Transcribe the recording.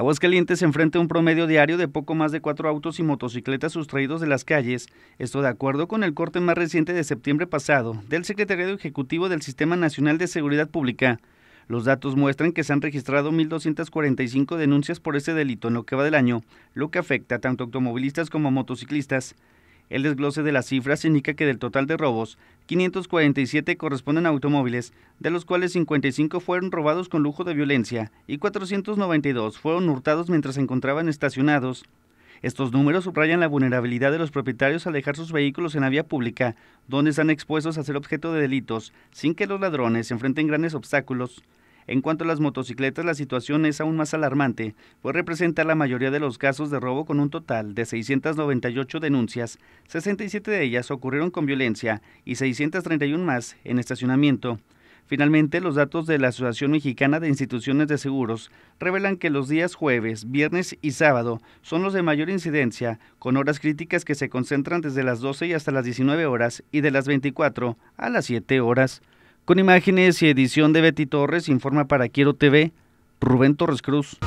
Aguascalientes enfrenta un promedio diario de poco más de cuatro autos y motocicletas sustraídos de las calles, esto de acuerdo con el corte más reciente de septiembre pasado del Secretario Ejecutivo del Sistema Nacional de Seguridad Pública. Los datos muestran que se han registrado 1.245 denuncias por ese delito en lo que va del año, lo que afecta tanto automovilistas como motociclistas. El desglose de las cifras indica que del total de robos, 547 corresponden a automóviles, de los cuales 55 fueron robados con lujo de violencia y 492 fueron hurtados mientras se encontraban estacionados. Estos números subrayan la vulnerabilidad de los propietarios al dejar sus vehículos en la vía pública, donde están expuestos a ser objeto de delitos, sin que los ladrones se enfrenten grandes obstáculos. En cuanto a las motocicletas, la situación es aún más alarmante, pues representa la mayoría de los casos de robo con un total de 698 denuncias, 67 de ellas ocurrieron con violencia y 631 más en estacionamiento. Finalmente, los datos de la Asociación Mexicana de Instituciones de Seguros revelan que los días jueves, viernes y sábado son los de mayor incidencia, con horas críticas que se concentran desde las 12 y hasta las 19 horas y de las 24 a las 7 horas. Con imágenes y edición de Betty Torres, informa para Quiero TV, Rubén Torres Cruz.